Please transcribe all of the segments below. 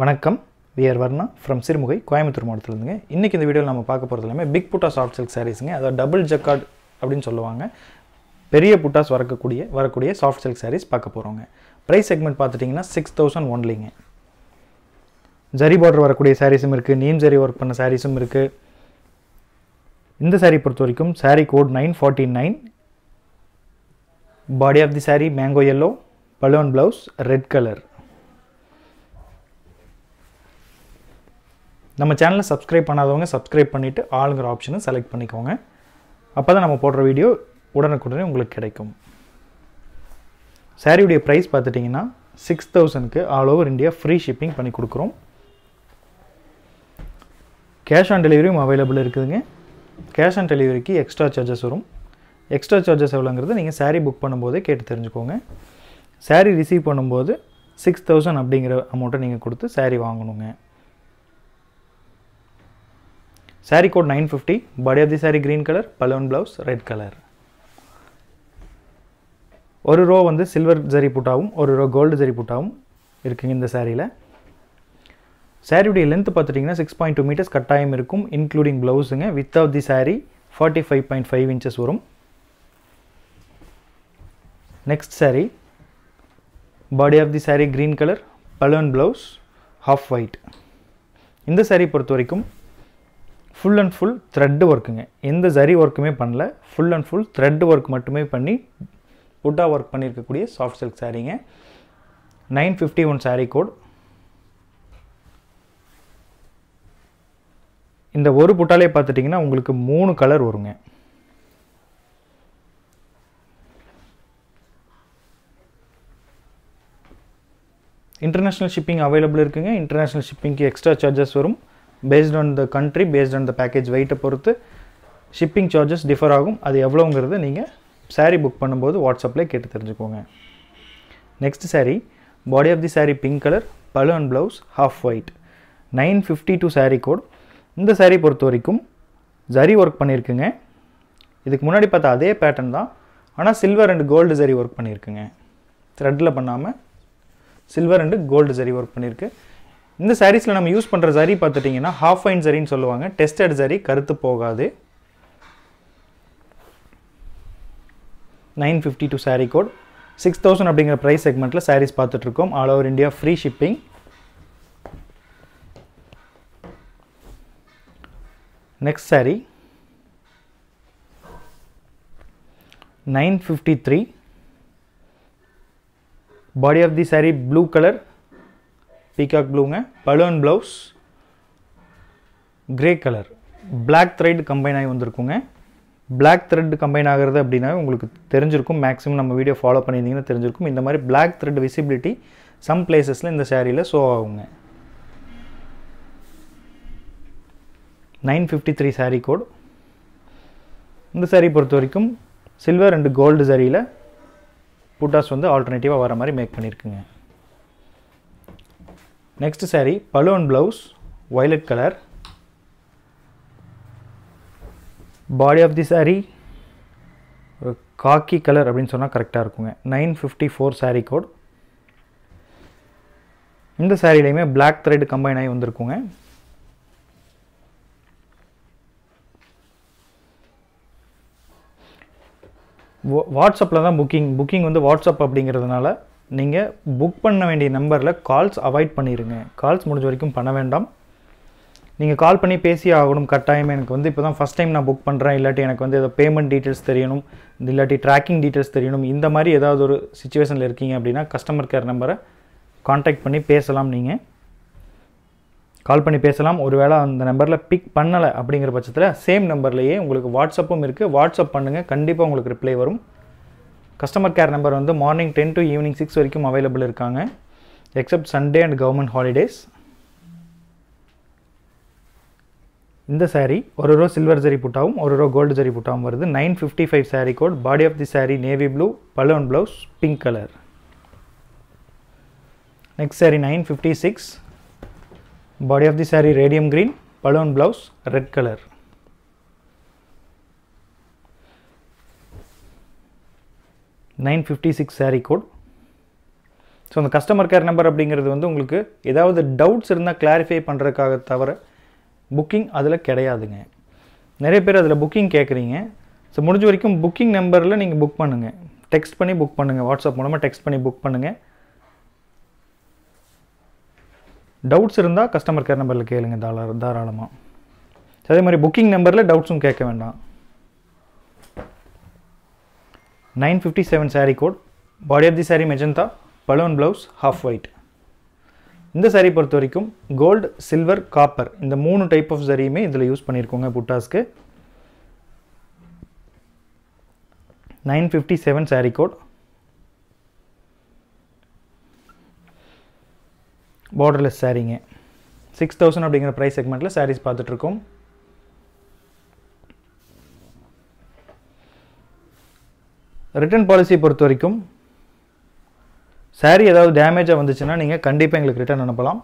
வணக்கம் we are Varna from Sirumugai Coimbatore மாவட்டத்திலேருந்துங்க இன்றைக்கி இந்த வீடியோவில் நம்ம பார்க்க போகிறது எல்லாமே பிக் புட்டா சாஃப்ட் சில்க் சாரீஸுங்க அதாவது டபுள் ஜக்கார்ட் அப்படின்னு சொல்லுவாங்க பெரிய புட்டாஸ் வரக்கூடிய வரக்கூடிய சாஃப்ட் சில்க் சாரீஸ் பார்க்க போகிறோங்க ப்ரைஸ் செக்மெண்ட் பார்த்துட்டிங்கன்னா சிக்ஸ் தௌசண்ட் ஒன்லிங்க ஜரி பார்டர் வரக்கூடிய சாரீஸும் இருக்குது நீம் ஜரி ஒர்க் பண்ண சாரீஸும் இருக்குது இந்த சாரீ பொறுத்த வரைக்கும் saree code nine forty nine body of the saree mango yellow பலோன் ப்ளவுஸ் ரெட் கலர் நம்ம சேனலை சப்ஸ்கிரைப் பண்ணாதவங்க சப்ஸ்கிரைப் பண்ணிவிட்டு ஆளுங்கிற ஆப்ஷனை செலக்ட் பண்ணிக்கோங்க அப்போ தான் நம்ம போடுற வீடியோ உடனுக்குடனே உங்களுக்கு கிடைக்கும் சாரியுடைய ப்ரைஸ் பார்த்துட்டிங்கன்னா சிக்ஸ் தௌசண்ட்க்கு all over India free shipping பண்ணி கொடுக்குறோம் கேஷ் ஆன் டெலிவரியும் அவைலபிள் இருக்குதுங்க கேஷ் ஆன் டெலிவரிக்கு எக்ஸ்ட்ரா சார்ஜஸ் வரும் எக்ஸ்ட்ரா சார்ஜஸ் எவ்வளோங்கிறது நீங்கள் சாரீ புக் பண்ணும்போதே கேட்டு தெரிஞ்சுக்கோங்க சாரீ ரிசீவ் பண்ணும்போது சிக்ஸ் தௌசண்ட் அப்படிங்கிற அமௌண்ட்டை நீங்கள் கொடுத்து சாரீ வாங்கணுங்க code nine fifty body of the saree green colour பலவன் ப்ளவுஸ் ரெட் கலர் ஒரு ரோ வந்து சில்வர் ஜரி புட்டாவும் ஒரு ரோ கோல்டு ஜரி புட்டாவும் இருக்குங்க இந்த சேரீயில் சாரியுடைய லென்த் பார்த்துட்டிங்கன்னா சிக்ஸ் பாயிண்ட் டூ மீட்டர்ஸ் கட்டாயம் இருக்கும் இன்க்ளூடிங் ப்ளவுஸுங்க width of the saree forty five point five inches வரும் next saree body of the saree green colour பலோன் ப்ளவுஸ் ஹாஃப் ஒயிட் இந்த சாரி பொறுத்த வரைக்கும் ஃபுல் அண்ட் ஃபுல் த்ரெட்டு ஒர்க்குங்க எந்த ஜரி ஒர்க்குமே பண்ணல full and full thread work மட்டுமே பண்ணி புட்டா ஒர்க் பண்ணியிருக்கக்கூடிய சாஃப்ட் சில்க் சாரீங்க nine fifty one saree code இந்த ஒரு புட்டாலே பார்த்துட்டிங்கன்னா உங்களுக்கு மூணு கலர் வருங்க இன்டர்நேஷ்னல் ஷிப்பிங் அவைலபிள் இருக்குங்க இன்டர்நேஷ்னல் ஷிப்பிங்க்கு எக்ஸ்ட்ரா சார்ஜஸ் வரும் based on the country based on the package வெயிட்டை பொறுத்து ஷிப்பிங் சார்ஜஸ் டிஃபர் ஆகும் அது எவ்வளோங்கிறது நீங்கள் சாரீ புக் பண்ணும்போது வாட்ஸ்அப்பில் கேட்டு தெரிஞ்சுக்கோங்க next saree body of the saree pink colour pallu and blouse half white nine fifty two saree code இந்த சாரீ பொறுத்த வரைக்கும் ஜரி ஒர்க் பண்ணியிருக்குங்க இதுக்கு முன்னாடி பார்த்தா அதே பேட்டர்ன் தான் ஆனால் silver and gold zari work பண்ணியிருக்குங்க த்ரெட்டில் பண்ணாமல் silver and gold zari work பண்ணியிருக்கு இந்த சாரீஸில் நம்ம யூஸ் பண்ணுற சரி பார்த்துட்டிங்கன்னா ஹாஃப் ஃபைன் சரின்னு சொல்லுவாங்க டெஸ்டட் சரி கருத்து போகாது nine fifty two saree code six thousand அப்படிங்கிற ப்ரைஸ் செக்மெண்ட்டில் சாரீஸ் பார்த்துட்ருக்கோம் all over India free shipping next saree nine fifty three body of the saree blue colour peacock ப்ளூங்க பலூன் blouse grey colour black thread combine ஆகி வந்திருக்குங்க பிளாக் த்ரெட் கம்பைன் ஆகிறது அப்படின்னா உங்களுக்கு தெரிஞ்சிருக்கும் மேக்ஸிமம் நம்ம வீடியோ ஃபாலோ பண்ணியிருந்தீங்கன்னா தெரிஞ்சிருக்கும் இந்த மாதிரி பிளாக் த்ரெட் விசிபிலிட்டி சம் பிளேசஸில் இந்த சேரீயில் ஷோ ஆகுங்க nine fifty three saree code இந்த சாரீ பொறுத்த வரைக்கும் சில்வர் அண்டு கோல்டு சாரியில் புட்டாஸ் வந்து ஆல்டர்னேட்டிவாக வர மாதிரி மேக் பண்ணியிருக்குங்க நெக்ஸ்ட் சாரி பலூன் blouse violet colour body of the saree ஒரு காக்கி கலர் அப்படின்னு சொன்னால் கரெக்டாக இருக்குங்க nine fifty four sari code இந்த சாரீலையுமே பிளாக் த்ரெட் கம்பைன் ஆகி வந்திருக்குங்க வாட்ஸ்அப்பில் தான் புக்கிங் புக்கிங் வந்து வாட்ஸ்அப் அப்படிங்கிறதுனால நீங்கள் புக் பண்ண வேண்டிய நம்பரில் கால்ஸ் அவாய்ட் பண்ணிடுங்க கால்ஸ் முடிஞ்ச வரைக்கும் பண்ண வேண்டாம் நீங்கள் கால் பண்ணி பேசி ஆகணும் கட்டாயம் எனக்கு வந்து இப்போ தான் ஃபஸ்ட் டைம் நான் புக் பண்ணுறேன் இல்லாட்டி எனக்கு வந்து ஏதோ பேமெண்ட் டீட்டெயில்ஸ் தெரியணும் இல்லாட்டி ட்ராக்கிங் டீட்டெயில்ஸ் தெரியணும் இந்த மாதிரி ஏதாவது ஒரு சுச்சுவேஷனில் இருக்கீங்க அப்படின்னா கஸ்டமர் கேர் நம்பரை காண்டாக்ட் பண்ணி பேசலாம் நீங்கள் கால் பண்ணி பேசலாம் ஒருவேளை அந்த நம்பரில் பிக் பண்ணலை அப்படிங்கிற பட்சத்தில் சேம் நம்பர்லேயே உங்களுக்கு வாட்ஸ்அப்பும் இருக்குது வாட்ஸ்அப் பண்ணுங்கள் கண்டிப்பாக உங்களுக்கு ரிப்ளை வரும் கஸ்டமர் கேர் நம்பர் வந்து morning ten to evening six வரைக்கும் அவைலபிள் இருக்காங்க except Sunday and government holidays இந்த சாரீ ஒரு ரோ சில்வர் ஜரி புட்டாவும் ஒரு ரோ கோல்டு ஜரி புட்டாவும் வருது nine fifty five saree code body of the saree navy blue பலோன் blouse pink colour next saree nine fifty six body of the saree radium green பலோன் blouse red colour nine fifty six saree code so அந்த customer care number அப்படிங்கிறது வந்து உங்களுக்கு ஏதாவது doubts இருந்தால் clarify பண்ணுறதுக்காக தவிர புக்கிங் அதில் கிடையாதுங்க நிறைய பேர் அதில் புக்கிங் கேட்குறீங்க ஸோ முடிஞ்ச வரைக்கும் புக்கிங் நம்பரில் நீங்கள் புக் பண்ணுங்கள் டெக்ஸ்ட் பண்ணி புக் பண்ணுங்கள் வாட்ஸ்அப் மூலமாக டெக்ஸ்ட் பண்ணி புக் பண்ணுங்கள் டவுட்ஸ் இருந்தால் கஸ்டமர் கேர் நம்பரில் கேளுங்க தாராளமாக அதே மாதிரி புக்கிங் நம்பரில் டவுட்ஸும் கேட்க வேண்டாம் nine fifty seven saree code body of the saree magenta பலோன் ப்ளவுஸ் ஹாஃப் ஒயிட் இந்த சாரீ பொறுத்த வரைக்கும் கோல்டு சில்வர் காப்பர் இந்த மூணு டைப் ஆஃப் சரியுமே இதில் யூஸ் பண்ணியிருக்கோங்க புட்டாஸ்க்கு nine fifty seven saree code borderless சாரீங்க சிக்ஸ் தௌசண்ட் அப்படிங்கிற ப்ரைஸ் செக்மெண்ட்டில் சாரீஸ் பார்த்துட்ருக்கோம் ரிட்டர்ன் பாலிசி பொறுத்த வரைக்கும் சாரீ ஏதாவது டேமேஜாக வந்துச்சுன்னா நீங்கள் கண்டிப்பாக எங்களுக்கு ரிட்டர்ன் அனுப்பலாம்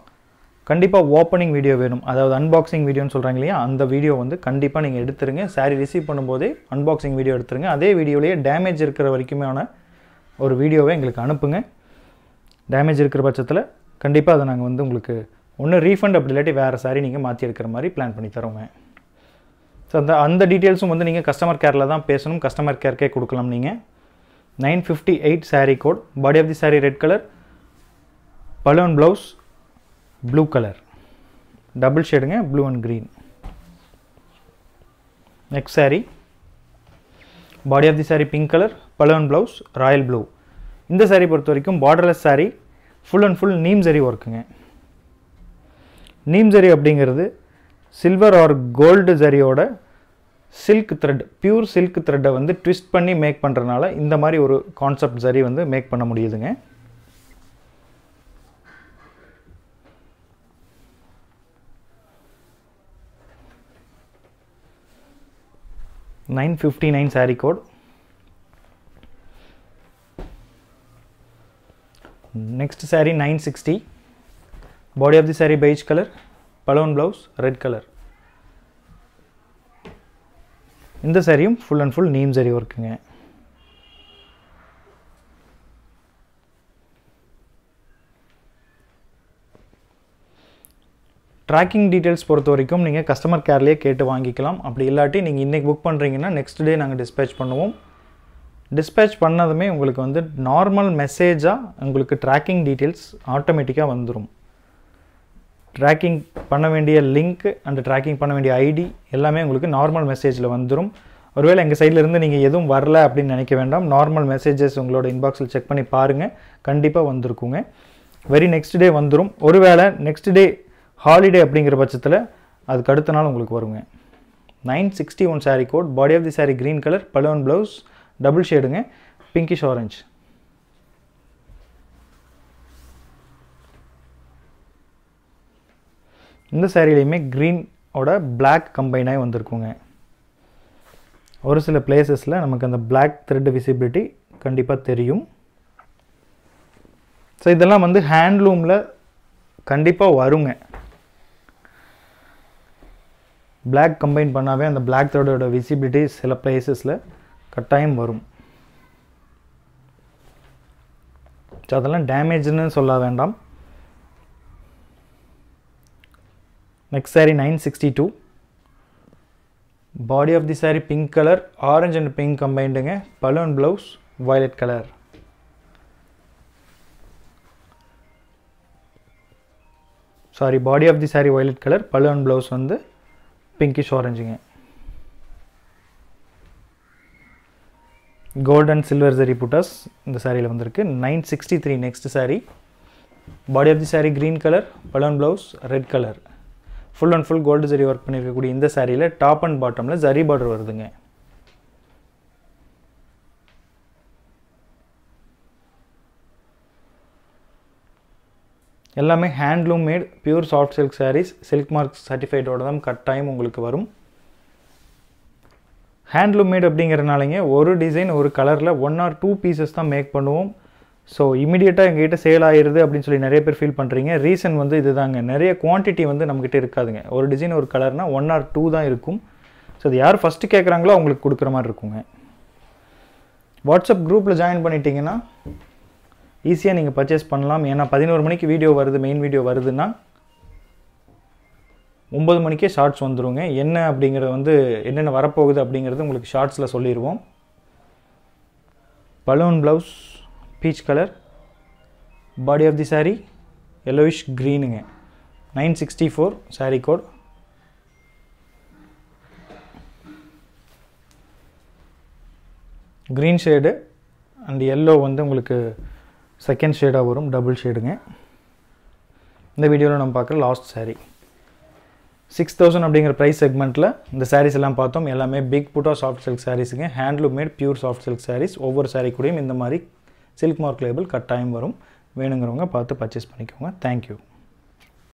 கண்டிப்பாக ஓப்பனிங் வீடியோ வேணும் அதாவது அன்பாக்சிங் வீடியோன்னு சொல்கிறாங்க இல்லையா அந்த வீடியோ வந்து கண்டிப்பாக நீங்கள் எடுத்துருங்க சாரீ ரிசீவ் பண்ணும்போதே அன்பாக்சிங் வீடியோ எடுத்துருங்க அதே வீடியோலேயே டேமேஜ் இருக்கிற வரைக்குமான ஒரு வீடியோவை எங்களுக்கு அனுப்புங்க டேமேஜ் இருக்கிற பட்சத்தில் கண்டிப்பாக அதை நாங்கள் வந்து உங்களுக்கு ஒன்று ரீஃபண்ட் அப்படி இல்லாட்டி வேறு சாரி நீங்கள் மாற்றி எடுக்கிற மாதிரி பிளான் பண்ணி தரோங்க ஸோ அந்த அந்த டீட்டெயில்ஸும் வந்து நீங்கள் கஸ்டமர் கேரில் தான் பேசணும் கஸ்டமர் கேர்க்கே கொடுக்கலாம் நீங்கள் 958 saree code body of the saree red color balloon blouse blue color double shading blue and green next saree body of the saree pink color balloon blouse royal blue இந்த saree பொறுத்த வரைக்கும் borderless saree full and full neem zari ஒர்க்குங்க நீம் சரி அப்படிங்கிறது silver or gold ஜரியோட silk thread pure silk த்ரெட்டை வந்து twist பண்ணி make பண்ணுறதுனால இந்த மாதிரி ஒரு கான்செப்ட் சரி வந்து மேக் பண்ண முடியுதுங்க nine fifty nine saree code saree nine sixty body of the saree beige colour பலோன் ப்ளவுஸ் ரெட் கலர் இந்த சேரீயும் full and full neem zari ஒர்க்குங்க ட்ராக்கிங் டீட்டெயில்ஸ் பொறுத்த வரைக்கும் நீங்கள் கஸ்டமர் கேர்லேயே கேட்டு வாங்கிக்கலாம் அப்படி இல்லாட்டி நீங்கள் இன்றைக்கி புக் பண்ணுறீங்கன்னா நெக்ஸ்ட் டே நாங்கள் டிஸ்பேச் பண்ணுவோம் டிஸ்பேச் பண்ணதுமே உங்களுக்கு வந்து நார்மல் மெசேஜாக உங்களுக்கு ட்ராக்கிங் டீட்டெயில்ஸ் ஆட்டோமேட்டிக்காக வந்துடும் ட்ராக்கிங் பண்ண வேண்டிய லிங்க் அண்ட் ட்ராக்கிங் பண்ண வேண்டிய ஐடி எல்லாமே உங்களுக்கு நார்மல் மெசேஜில் வந்துடும் ஒருவேளை எங்கள் சைட்லேருந்து நீங்கள் எதுவும் வரல அப்படின்னு நினைக்க வேண்டாம் நார்மல் மெசேஜஸ் உங்களோட இன்பாக்ஸில் செக் பண்ணி பாருங்கள் கண்டிப்பாக வந்திருக்குங்க வெரி நெக்ஸ்ட் டே வந்துடும் ஒருவேளை நெக்ஸ்ட் டே ஹாலிடே அப்படிங்கிற பட்சத்தில் அதுக்கு அடுத்த நாள் உங்களுக்கு வருங்க nine sixty one saree code body of the saree green colour பலுவன் ப்ளவுஸ் டபுள் ஷேடுங்க பிங்கிஷ் ஆரஞ்ச் இந்த சேரீலையுமே க்ரீனோட பிளாக் கம்பைனாகி வந்திருக்குங்க ஒரு சில பிளேசஸில் நமக்கு அந்த பிளாக் த்ரெட் விசிபிலிட்டி கண்டிப்பாக தெரியும் ஸோ இதெல்லாம் வந்து ஹேண்ட்லூமில் கண்டிப்பாக வருங்க பிளாக் கம்பைன் பண்ணாவே அந்த பிளாக் த்ரெடோட விசிபிலிட்டி சில பிளேசஸில் கட்டாயம் வரும் ஸோ அதெல்லாம் டேமேஜ்னு சொல்ல வேண்டாம் next next nine sixty two body of the pink pink colour and and pink கம்பைண்டுங்க and blouse violet colour saree body of the saree violet colour pallu and blouse வந்து பிங்கிஷ் ஆரஞ்சுங்க gold and silver zari buttas இந்த சாரியில் வந்திருக்கு nine sixty three next saree body of the saree green colour பலன் blouse red colour full and full gold zari work பண்ணியிருக்கக்கூடிய இந்த சாரியில் top and பாட்டமில் ஜரி பார்டர் வருதுங்க எல்லாமே handloom made pure soft silk sarees silk mark சர்டிஃபைடோட தான் கட்டாயம் உங்களுக்கு வரும் ஹேண்ட்லூம் மேட் அப்படிங்கிறனாலங்க ஒரு டிசைன் ஒரு கலரில் ஒன் ஆர் டூ பீசஸ் தான் மேக் பண்ணுவோம் ஸோ இமீடியட்டாக எங்ககிட்ட சேல் ஆயிடுது அப்படின்னு சொல்லி நிறைய பேர் ஃபீல் பண்ணுறீங்க ரீசன் வந்து இது தாங்க நிறைய குவான்டிட்டி வந்து நம்மக்கிட்ட இருக்காதுங்க ஒரு டிசைன் ஒரு கலர்னால் ஒன் ஆர் டூ தான் இருக்கும் ஸோ அது யார் ஃபஸ்ட்டு கேட்குறாங்களோ அவங்களுக்கு கொடுக்குற மாதிரி இருக்குங்க வாட்ஸ்அப் குரூப்பில் ஜாயின் பண்ணிட்டீங்கன்னா ஈஸியாக நீங்கள் பர்ச்சேஸ் பண்ணலாம் ஏன்னா பதினோரு மணிக்கு வீடியோ வருது மெயின் வீடியோ வருதுன்னா ஒம்பது மணிக்கே ஷார்ட்ஸ் வந்துடுங்க என்ன அப்படிங்கிறது வந்து என்னென்ன வரப்போகுது அப்படிங்கிறது உங்களுக்கு ஷார்ட்ஸில் சொல்லிடுவோம் balloon blouse peach colour body of the sari yellowish க்ரீனுங்க nine sixty four sari code green shade and yellow வந்து உங்களுக்கு செகண்ட் ஷேடாக வரும் டபுள் ஷேடுங்க இந்த வீடியோவில் நம்ம பார்க்குற லாஸ்ட் சாரீ சிக்ஸ் தௌசண்ட் அப்படிங்கிற ப்ரைஸ் செக்மெண்ட்டில் இந்த சாரீஸ் எல்லாம் பார்த்தோம் எல்லாமே பிக் புட்டா சாஃப்ட் சில்க் சாரீஸுங்க handloom made pure soft silk saris ஒவ்வொரு சாரீ கூடயும் இந்த மாதிரி சில்க் மார்க் லேபிள் கட்டாயம் வரும் வேணுங்கிறவங்க பார்த்து பர்ச்சேஸ் பண்ணிக்கோங்க தேங்க்யூ